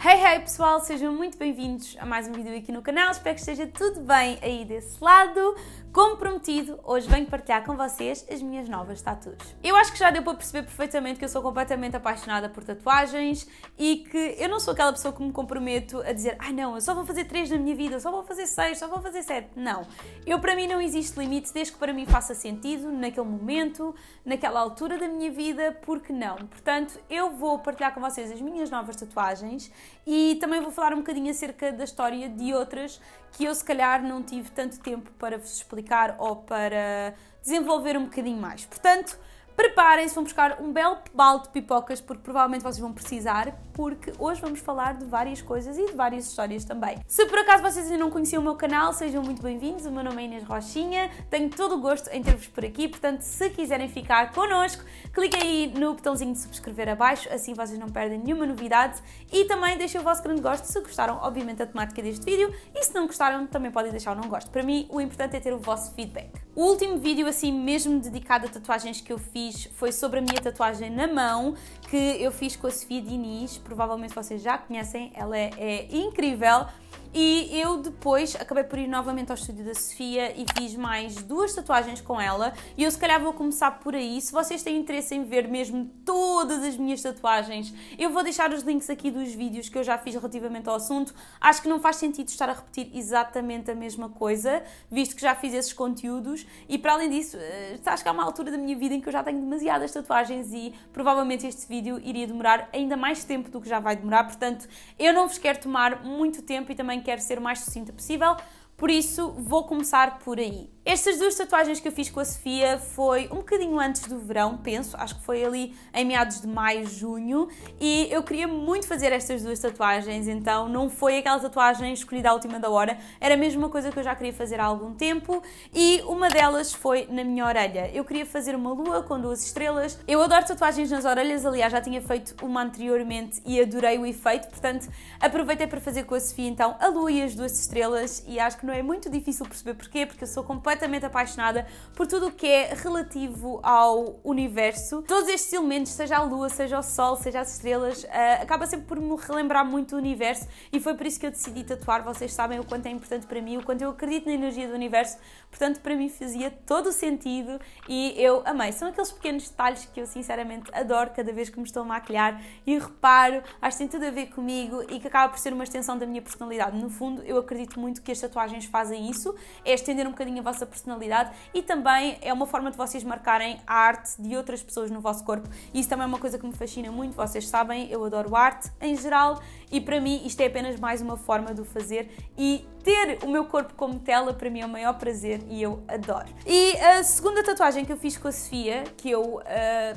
Hey, hey pessoal, sejam muito bem-vindos a mais um vídeo aqui no canal. Espero que esteja tudo bem aí desse lado. Como prometido, hoje venho partilhar com vocês as minhas novas tatuas. Eu acho que já deu para perceber perfeitamente que eu sou completamente apaixonada por tatuagens e que eu não sou aquela pessoa que me comprometo a dizer ai ah, não, eu só vou fazer três na minha vida, só vou fazer seis, só vou fazer sete. Não. Eu para mim não existe limite desde que para mim faça sentido naquele momento, naquela altura da minha vida, porque não. Portanto, eu vou partilhar com vocês as minhas novas tatuagens e também vou falar um bocadinho acerca da história de outras que eu se calhar não tive tanto tempo para vos explicar ou para desenvolver um bocadinho mais. Portanto, Preparem-se, vão buscar um belo balde de pipocas, porque provavelmente vocês vão precisar, porque hoje vamos falar de várias coisas e de várias histórias também. Se por acaso vocês ainda não conheciam o meu canal, sejam muito bem-vindos. O meu nome é Inês Rochinha, tenho todo o gosto em ter-vos por aqui, portanto, se quiserem ficar connosco, cliquem aí no botãozinho de subscrever abaixo, assim vocês não perdem nenhuma novidade. E também deixem o vosso grande gosto se gostaram, obviamente, da temática deste vídeo e se não gostaram, também podem deixar o um não gosto. Para mim, o importante é ter o vosso feedback. O último vídeo, assim mesmo dedicado a tatuagens que eu fiz, foi sobre a minha tatuagem na mão, que eu fiz com a Sofia Diniz. Provavelmente vocês já conhecem, ela é, é incrível. E eu depois acabei por ir novamente ao estúdio da Sofia e fiz mais duas tatuagens com ela. E eu se calhar vou começar por aí. Se vocês têm interesse em ver mesmo todas as minhas tatuagens, eu vou deixar os links aqui dos vídeos que eu já fiz relativamente ao assunto. Acho que não faz sentido estar a repetir exatamente a mesma coisa, visto que já fiz esses conteúdos. E para além disso, eh, acho que há uma altura da minha vida em que eu já tenho demasiadas tatuagens e provavelmente este vídeo iria demorar ainda mais tempo do que já vai demorar. Portanto, eu não vos quero tomar muito tempo e também quero ser o mais sucinta possível, por isso vou começar por aí. Estas duas tatuagens que eu fiz com a Sofia foi um bocadinho antes do verão, penso, acho que foi ali em meados de maio, junho, e eu queria muito fazer estas duas tatuagens, então não foi aquela tatuagem escolhida à última da hora, era a mesma coisa que eu já queria fazer há algum tempo, e uma delas foi na minha orelha. Eu queria fazer uma lua com duas estrelas. Eu adoro tatuagens nas orelhas, aliás, já tinha feito uma anteriormente e adorei o efeito, portanto, aproveitei para fazer com a Sofia então a lua e as duas estrelas, e acho que não é muito difícil perceber porquê, porque eu sou completamente completamente apaixonada por tudo o que é relativo ao universo. Todos estes elementos, seja a lua, seja o sol, seja as estrelas, uh, acaba sempre por me relembrar muito o universo e foi por isso que eu decidi tatuar. Vocês sabem o quanto é importante para mim, o quanto eu acredito na energia do universo, portanto, para mim fazia todo o sentido e eu amei. São aqueles pequenos detalhes que eu sinceramente adoro cada vez que me estou a maquilhar e reparo, acho que tem tudo a ver comigo e que acaba por ser uma extensão da minha personalidade. No fundo, eu acredito muito que as tatuagens fazem isso, é estender um bocadinho a vossa personalidade e também é uma forma de vocês marcarem a arte de outras pessoas no vosso corpo. Isso também é uma coisa que me fascina muito, vocês sabem, eu adoro arte em geral e para mim isto é apenas mais uma forma de o fazer e ter o meu corpo como tela para mim é o maior prazer e eu adoro. E a segunda tatuagem que eu fiz com a Sofia, que eu uh,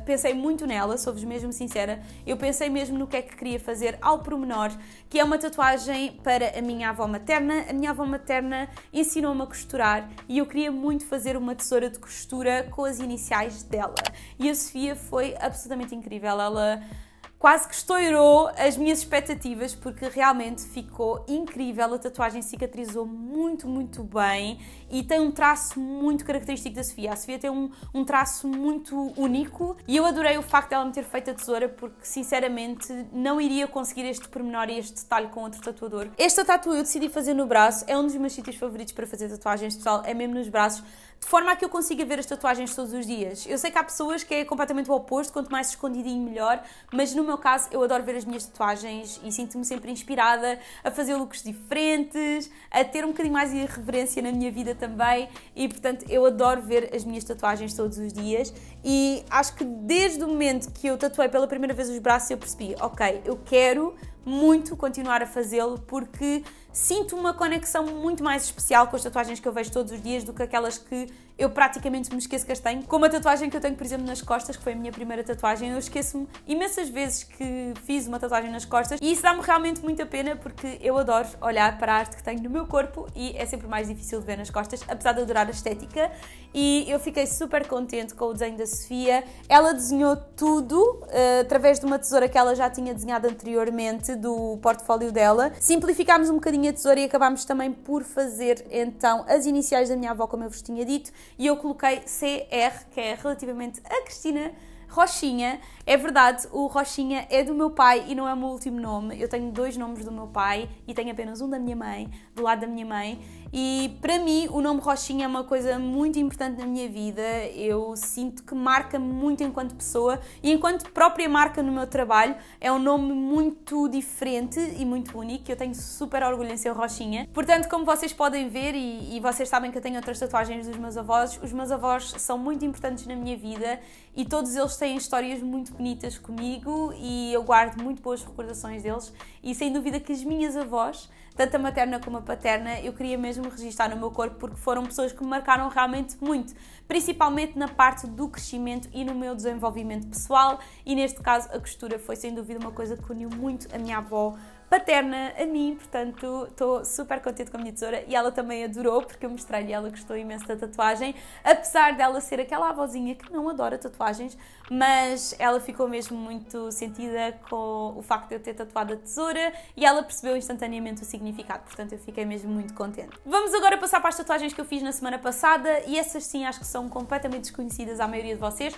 pensei muito nela, sou-vos mesmo sincera, eu pensei mesmo no que é que queria fazer ao promenor, que é uma tatuagem para a minha avó materna. A minha avó materna ensinou-me a costurar e eu queria muito fazer uma tesoura de costura com as iniciais dela. E a Sofia foi absolutamente incrível. Ela quase que estourou as minhas expectativas porque realmente ficou incrível. A tatuagem cicatrizou muito, muito bem e tem um traço muito característico da Sofia. A Sofia tem um, um traço muito único e eu adorei o facto dela me ter feito a tesoura porque, sinceramente, não iria conseguir este pormenor e este detalhe com outro tatuador. Esta tatu eu decidi fazer no braço, é um dos meus sítios favoritos para fazer tatuagens, pessoal, é mesmo nos braços de forma a que eu consiga ver as tatuagens todos os dias. Eu sei que há pessoas que é completamente o oposto, quanto mais escondidinho melhor, mas no meu caso eu adoro ver as minhas tatuagens e sinto-me sempre inspirada a fazer looks diferentes, a ter um bocadinho mais de irreverência na minha vida também e portanto eu adoro ver as minhas tatuagens todos os dias e acho que desde o momento que eu tatuei pela primeira vez os braços eu percebi, ok, eu quero muito continuar a fazê-lo porque sinto uma conexão muito mais especial com as tatuagens que eu vejo todos os dias do que aquelas que eu praticamente me esqueço que as tenho. Como a tatuagem que eu tenho, por exemplo, nas costas, que foi a minha primeira tatuagem, eu esqueço-me imensas vezes que fiz uma tatuagem nas costas e isso dá-me realmente muita pena porque eu adoro olhar para a arte que tenho no meu corpo e é sempre mais difícil de ver nas costas, apesar de adorar a estética. E eu fiquei super contente com o desenho da Sofia. Ela desenhou tudo uh, através de uma tesoura que ela já tinha desenhado anteriormente parte do portfólio dela. Simplificámos um bocadinho a tesoura e acabámos também por fazer então as iniciais da minha avó, como eu vos tinha dito, e eu coloquei CR, que é relativamente a Cristina. Rochinha, é verdade, o Rochinha é do meu pai e não é o meu último nome. Eu tenho dois nomes do meu pai e tenho apenas um da minha mãe, do lado da minha mãe, e para mim, o nome Rochinha é uma coisa muito importante na minha vida. Eu sinto que marca muito enquanto pessoa e enquanto própria marca no meu trabalho. É um nome muito diferente e muito único. Eu tenho super orgulho em ser Rochinha. Portanto, como vocês podem ver, e, e vocês sabem que eu tenho outras tatuagens dos meus avós, os meus avós são muito importantes na minha vida e todos eles têm histórias muito bonitas comigo e eu guardo muito boas recordações deles. E sem dúvida que as minhas avós tanto a materna como a paterna, eu queria mesmo registrar no meu corpo porque foram pessoas que me marcaram realmente muito, principalmente na parte do crescimento e no meu desenvolvimento pessoal. E neste caso, a costura foi sem dúvida uma coisa que uniu muito a minha avó paterna a mim, portanto estou super contente com a minha tesoura e ela também adorou porque eu mostrei-lhe ela gostou imenso da tatuagem, apesar dela ser aquela avózinha que não adora tatuagens, mas ela ficou mesmo muito sentida com o facto de eu ter tatuado a tesoura e ela percebeu instantaneamente o significado, portanto eu fiquei mesmo muito contente. Vamos agora passar para as tatuagens que eu fiz na semana passada e essas sim acho que são completamente desconhecidas à maioria de vocês,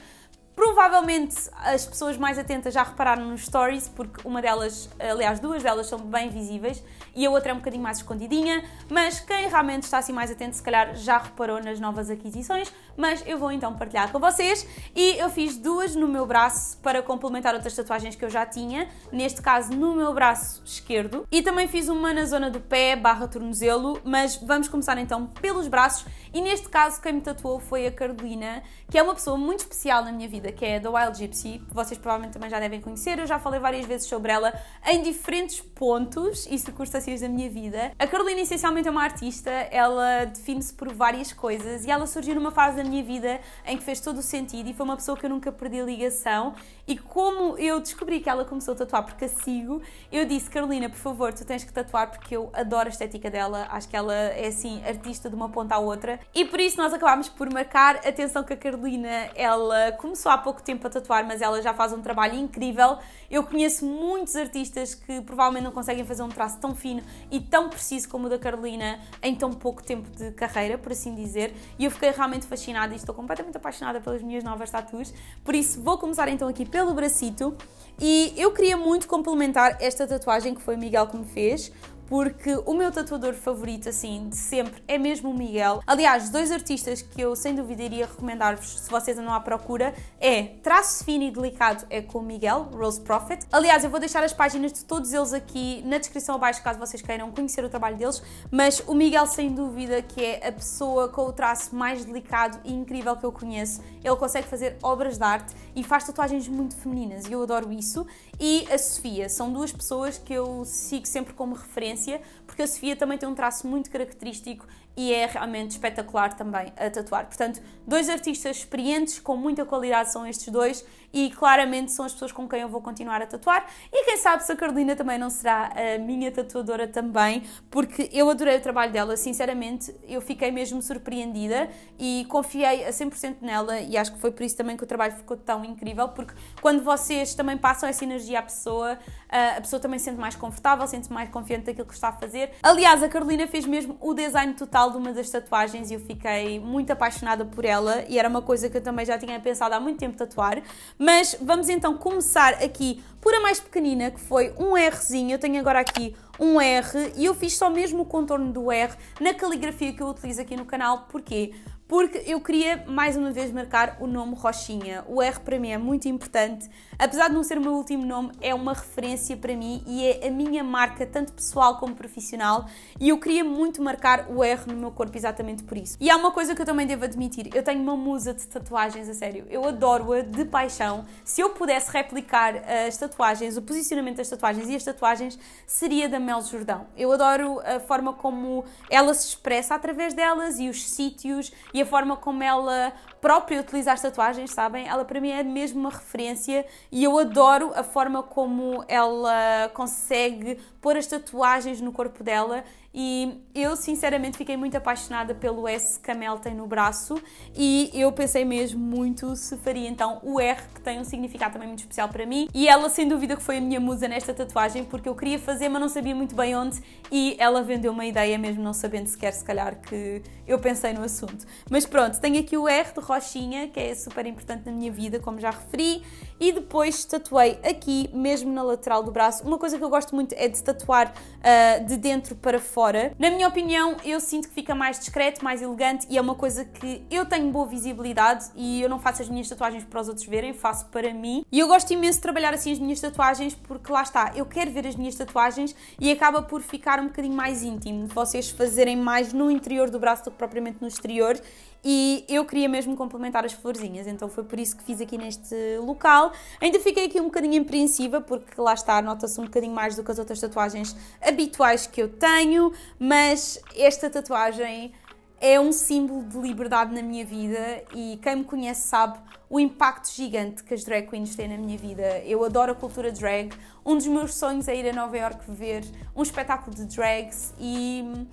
Provavelmente as pessoas mais atentas já repararam nos stories, porque uma delas, aliás, duas delas são bem visíveis e a outra é um bocadinho mais escondidinha, mas quem realmente está assim mais atento, se calhar já reparou nas novas aquisições, mas eu vou então partilhar com vocês. E eu fiz duas no meu braço para complementar outras tatuagens que eu já tinha, neste caso no meu braço esquerdo, e também fiz uma na zona do pé, barra tornozelo, mas vamos começar então pelos braços e neste caso, quem me tatuou foi a Carolina, que é uma pessoa muito especial na minha vida, que é da Wild Gypsy. Vocês provavelmente também já devem conhecer, eu já falei várias vezes sobre ela em diferentes pontos e circunstâncias da minha vida. A Carolina essencialmente é uma artista, ela define-se por várias coisas e ela surgiu numa fase da minha vida em que fez todo o sentido e foi uma pessoa que eu nunca perdi a ligação. E como eu descobri que ela começou a tatuar porque a sigo, eu disse: Carolina, por favor, tu tens que tatuar porque eu adoro a estética dela, acho que ela é assim, artista de uma ponta à outra e por isso nós acabámos por marcar. Atenção que a Carolina, ela começou há pouco tempo a tatuar, mas ela já faz um trabalho incrível. Eu conheço muitos artistas que provavelmente não conseguem fazer um traço tão fino e tão preciso como o da Carolina em tão pouco tempo de carreira, por assim dizer. E eu fiquei realmente fascinada e estou completamente apaixonada pelas minhas novas tatuas. Por isso vou começar então aqui pelo bracito. E eu queria muito complementar esta tatuagem que foi o Miguel que me fez, porque o meu tatuador favorito, assim, de sempre, é mesmo o Miguel. Aliás, dois artistas que eu sem dúvida iria recomendar-vos se vocês andam à procura é Traço Fino e Delicado é com o Miguel, Rose Prophet. Aliás, eu vou deixar as páginas de todos eles aqui na descrição abaixo, caso vocês queiram conhecer o trabalho deles, mas o Miguel, sem dúvida, que é a pessoa com o traço mais delicado e incrível que eu conheço. Ele consegue fazer obras de arte e faz tatuagens muito femininas e eu adoro isso e a Sofia. São duas pessoas que eu sigo sempre como referência porque a Sofia também tem um traço muito característico e é realmente espetacular também a tatuar. Portanto, dois artistas experientes com muita qualidade são estes dois e claramente são as pessoas com quem eu vou continuar a tatuar. E quem sabe se a Carolina também não será a minha tatuadora também, porque eu adorei o trabalho dela, sinceramente, eu fiquei mesmo surpreendida e confiei a 100% nela e acho que foi por isso também que o trabalho ficou tão incrível, porque quando vocês também passam essa energia à pessoa, ah, a pessoa também se sente mais confortável, sente-se mais confiante daquilo que está a fazer fazer. Aliás, a Carolina fez mesmo o design total de uma das tatuagens e eu fiquei muito apaixonada por ela e era uma coisa que eu também já tinha pensado há muito tempo tatuar. Mas vamos então começar aqui por a mais pequenina, que foi um Rzinho. Eu tenho agora aqui um R e eu fiz só mesmo o contorno do R na caligrafia que eu utilizo aqui no canal. Porquê? porque eu queria mais uma vez marcar o nome Rochinha. O R para mim é muito importante, apesar de não ser o meu último nome, é uma referência para mim e é a minha marca, tanto pessoal como profissional, e eu queria muito marcar o R no meu corpo exatamente por isso. E há uma coisa que eu também devo admitir: eu tenho uma musa de tatuagens, a sério, eu adoro-a de paixão. Se eu pudesse replicar eh, as tatuagens, o posicionamento das tatuagens e as tatuagens, seria da Mel Jordão. Eu adoro a forma como ela se expressa através delas e os sítios e a a forma como ela própria utiliza as tatuagens, sabem? Ela para mim é mesmo uma referência e eu adoro a forma como ela consegue pôr as tatuagens no corpo dela e eu sinceramente fiquei muito apaixonada pelo S que a Mel tem no braço e eu pensei mesmo muito se faria então o R que tem um significado também muito especial para mim e ela sem dúvida que foi a minha musa nesta tatuagem porque eu queria fazer mas não sabia muito bem onde e ela vendeu uma ideia mesmo não sabendo sequer se calhar que eu pensei no assunto. Mas pronto, tenho aqui o R de roxinha que é super importante na minha vida como já referi e depois tatuei aqui mesmo na lateral do braço. Uma coisa que eu gosto muito é de tatuar uh, de dentro para fora fora. Na minha opinião, eu sinto que fica mais discreto, mais elegante e é uma coisa que eu tenho boa visibilidade e eu não faço as minhas tatuagens para os outros verem, faço para mim. E eu gosto imenso de trabalhar assim as minhas tatuagens porque lá está, eu quero ver as minhas tatuagens e acaba por ficar um bocadinho mais íntimo, de vocês fazerem mais no interior do braço do que propriamente no exterior e eu queria mesmo complementar as florzinhas, então foi por isso que fiz aqui neste local. Ainda fiquei aqui um bocadinho impreensiva, porque lá está, nota-se um bocadinho mais do que as outras tatuagens habituais que eu tenho, mas esta tatuagem é um símbolo de liberdade na minha vida e quem me conhece sabe o impacto gigante que as drag queens têm na minha vida. Eu adoro a cultura drag, um dos meus sonhos é ir a Nova York ver um espetáculo de drags e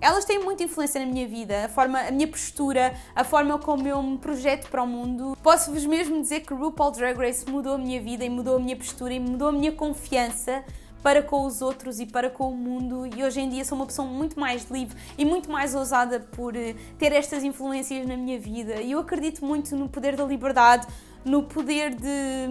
elas têm muita influência na minha vida, a forma, a minha postura, a forma como eu me projeto para o mundo. Posso-vos mesmo dizer que RuPaul Drag Race mudou a minha vida e mudou a minha postura e mudou a minha confiança para com os outros e para com o mundo e hoje em dia sou uma pessoa muito mais livre e muito mais ousada por eh, ter estas influências na minha vida e eu acredito muito no poder da liberdade, no poder de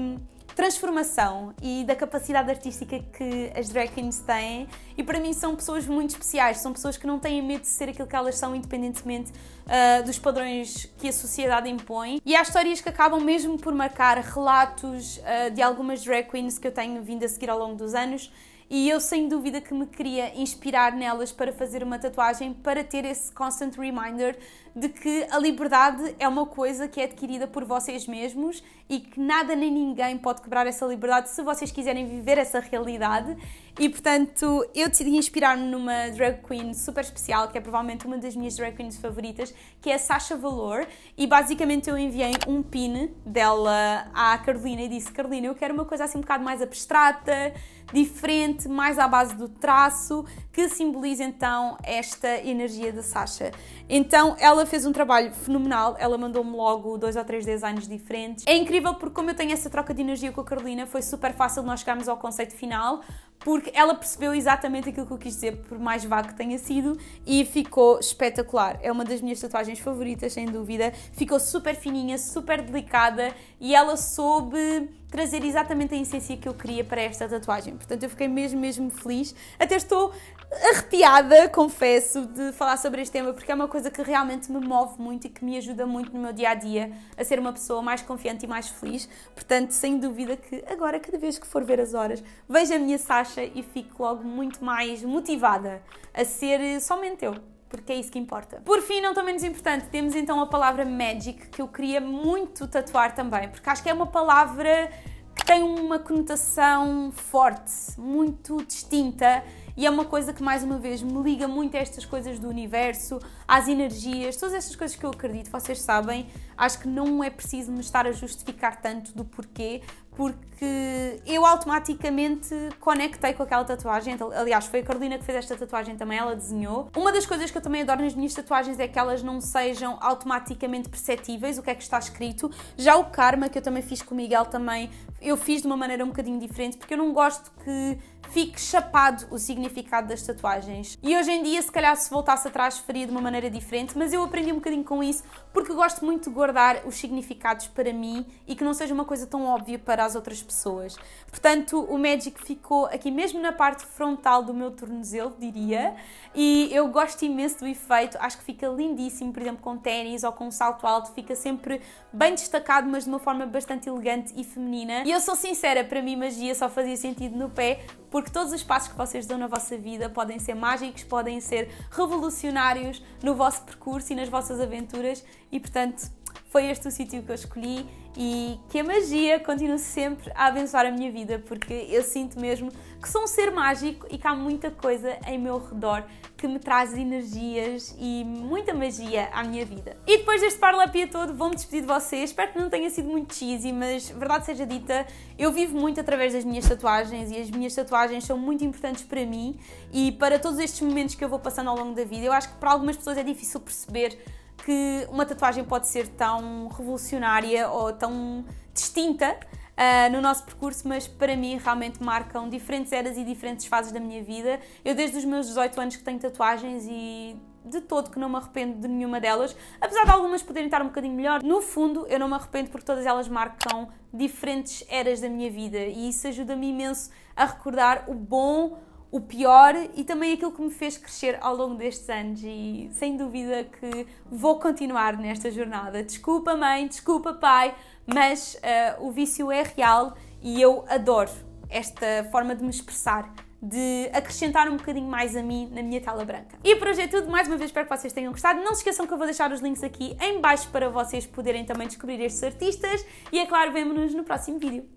transformação e da capacidade artística que as drag queens têm. E para mim são pessoas muito especiais, são pessoas que não têm medo de ser aquilo que elas são, independentemente uh, dos padrões que a sociedade impõe. E há histórias que acabam mesmo por marcar relatos uh, de algumas drag queens que eu tenho vindo a seguir ao longo dos anos e eu sem dúvida que me queria inspirar nelas para fazer uma tatuagem para ter esse constant reminder de que a liberdade é uma coisa que é adquirida por vocês mesmos e que nada nem ninguém pode quebrar essa liberdade se vocês quiserem viver essa realidade. E portanto, eu decidi inspirar-me numa drag queen super especial, que é provavelmente uma das minhas drag queens favoritas, que é a Sasha Valor, e basicamente eu enviei um pin dela à Carolina e disse: "Carolina, eu quero uma coisa assim um bocado mais abstrata, diferente, mais à base do traço, que simboliza então esta energia da Sasha. Então ela fez um trabalho fenomenal, ela mandou-me logo dois ou três designs diferentes. É incrível porque, como eu tenho essa troca de energia com a Carolina, foi super fácil nós chegarmos ao conceito final, porque ela percebeu exatamente aquilo que eu quis dizer, por mais vago que tenha sido, e ficou espetacular. É uma das minhas tatuagens favoritas, sem dúvida. Ficou super fininha, super delicada e ela soube trazer exatamente a essência que eu queria para esta tatuagem. Portanto, eu fiquei mesmo, mesmo feliz. Até estou arrepiada, confesso, de falar sobre este tema porque é uma coisa que realmente me move muito e que me ajuda muito no meu dia a dia a ser uma pessoa mais confiante e mais feliz. Portanto, sem dúvida que agora, cada vez que for ver as horas, vejo a minha Sasha e fico logo muito mais motivada a ser somente eu porque é isso que importa. Por fim, não tão menos importante, temos então a palavra magic, que eu queria muito tatuar também, porque acho que é uma palavra que tem uma conotação forte, muito distinta e é uma coisa que, mais uma vez, me liga muito a estas coisas do universo, às energias, todas estas coisas que eu acredito, vocês sabem. Acho que não é preciso me estar a justificar tanto do porquê, porque eu automaticamente conectei com aquela tatuagem. Então, aliás, foi a Carolina que fez esta tatuagem também, ela desenhou. Uma das coisas que eu também adoro nas minhas tatuagens é que elas não sejam automaticamente perceptíveis, o que é que está escrito. Já o karma, que eu também fiz com o Miguel, também eu fiz de uma maneira um bocadinho diferente, porque eu não gosto que fique chapado o significado das tatuagens. E hoje em dia, se calhar, se voltasse atrás, faria de uma maneira diferente, mas eu aprendi um bocadinho com isso, porque gosto muito de guardar os significados para mim e que não seja uma coisa tão óbvia para às outras pessoas. Portanto, o Magic ficou aqui mesmo na parte frontal do meu tornozelo, diria, e eu gosto imenso do efeito, acho que fica lindíssimo, por exemplo, com ténis ou com um salto alto, fica sempre bem destacado, mas de uma forma bastante elegante e feminina. E eu sou sincera, para mim magia só fazia sentido no pé, porque todos os passos que vocês dão na vossa vida podem ser mágicos, podem ser revolucionários no vosso percurso e nas vossas aventuras, e portanto foi este o sítio que eu escolhi e que a magia continue sempre a abençoar a minha vida, porque eu sinto mesmo que sou um ser mágico e que há muita coisa em meu redor que me traz energias e muita magia à minha vida. E depois deste parlapia todo, vou-me despedir de vocês. Espero que não tenha sido muito cheesy, mas verdade seja dita, eu vivo muito através das minhas tatuagens e as minhas tatuagens são muito importantes para mim e para todos estes momentos que eu vou passando ao longo da vida. Eu acho que para algumas pessoas é difícil perceber que uma tatuagem pode ser tão revolucionária ou tão distinta uh, no nosso percurso, mas para mim realmente marcam diferentes eras e diferentes fases da minha vida. Eu, desde os meus 18 anos, que tenho tatuagens e de todo que não me arrependo de nenhuma delas, apesar de algumas poderem estar um bocadinho melhor. No fundo, eu não me arrependo porque todas elas marcam diferentes eras da minha vida e isso ajuda-me imenso a recordar o bom, o pior e também aquilo que me fez crescer ao longo destes anos e sem dúvida que vou continuar nesta jornada. Desculpa mãe, desculpa pai, mas uh, o vício é real e eu adoro esta forma de me expressar de acrescentar um bocadinho mais a mim na minha tela branca. E por hoje é tudo, mais uma vez espero que vocês tenham gostado. Não se esqueçam que eu vou deixar os links aqui em baixo para vocês poderem também descobrir estes artistas e é claro, vemo-nos no próximo vídeo.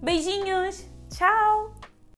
Beijinhos, tchau!